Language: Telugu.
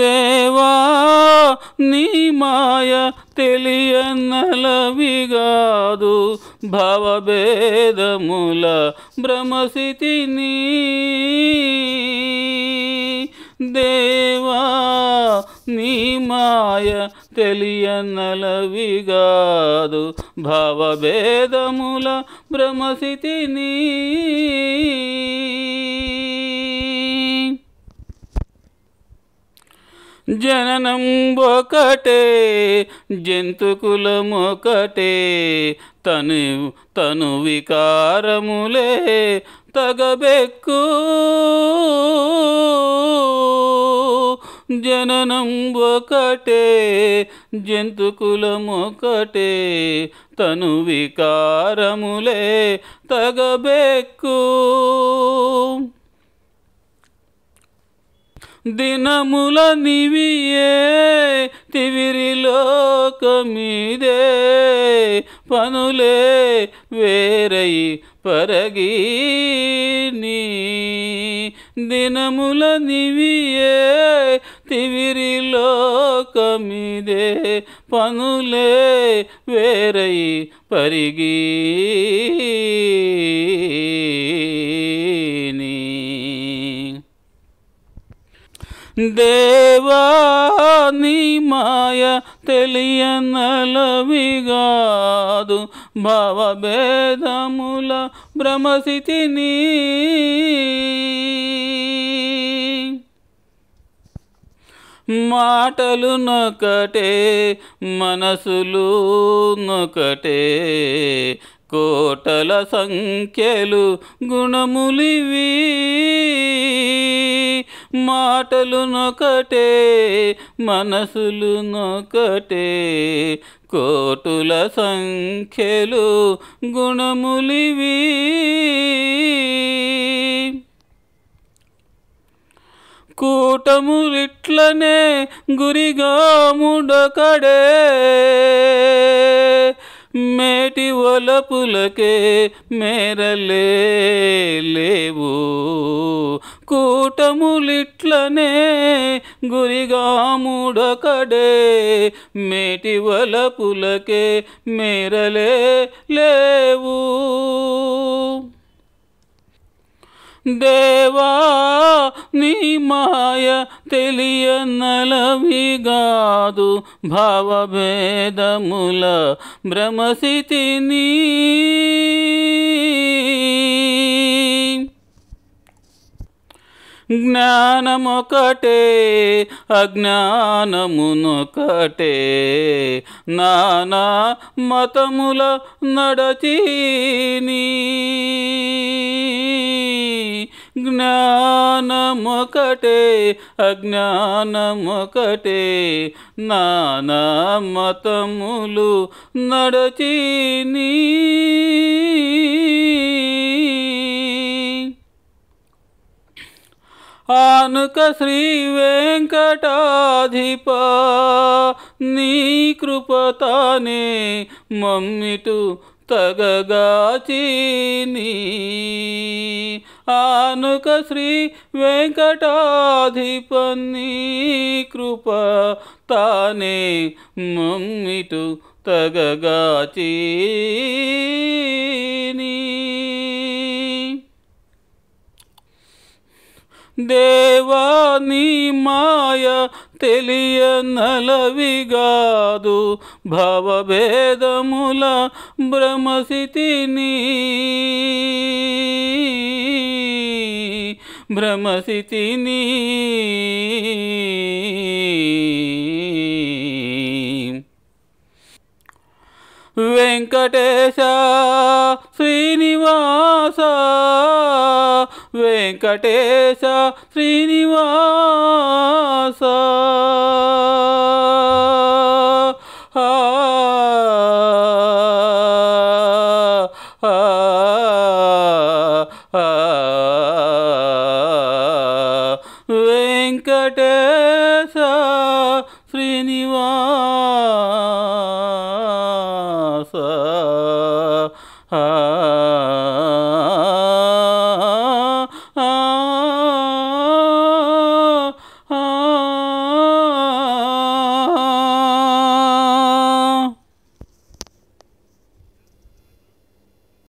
దేవా నీ మాయ తెలియనలవిగాదు భవభేదముల భ్రమస్థితిని దేవా నీ మాయ తెలియనలవిగాదు భావభేదముల నీ జననం ఒకటే జంతుకులమొకటే తను తను వికారములే తగబెక్కు జననం ఒకటే జంతుకులమొకటే తను వికారములే తగబెక్కు దినముల నివియే తివిరిలోకమీదే పనులే వేరై పరగి నీ దినముల నివియే తివిరిలోకమిదే పనులే వేరై పరిగి దేవా నీ మాయ తెలియనలవిగాదు భావభేదముల భ్రమస్థితిని మాటలు నొకటే మనసులు నొకటే కోటల సంఖ్యలు గుణములివీ మాటలు నొకటే మనసులు నొకటే కోటుల సంఖ్యలు గుణములివి కూటములిట్లనే ముడకడే మేటి ఒలపులకే మేరలే లేవు కూటములిట్లనే గురిగాముడకడే మేటివల పులకే మేరలే లేవు దేవా నీ మాయ గాదు భావభేదముల భ్రమసితిని జ్ఞానమొకటే అజ్ఞానమునొకటే నానా మతముల నడచీని జ్ఞానమొకటే అజ్ఞానమొకటే నానా మతములు నడచీనీ కనుక శ్రీ వెంకటాధిపా నీ కృపతానే మమ్మిటు తగగాచీని ఆనుక శ్రీ వెంకటాధిపని కృప తానే మమ్మిటు తగగాచీని దేవా నీ మాయ తెలియ నలవిగాదు భవభేదముల భ్రమసితిని భ్రమసితిని వెంకటేశ वेंकटेश श्रीनिवास वेङ्कटेश श्रीनिवास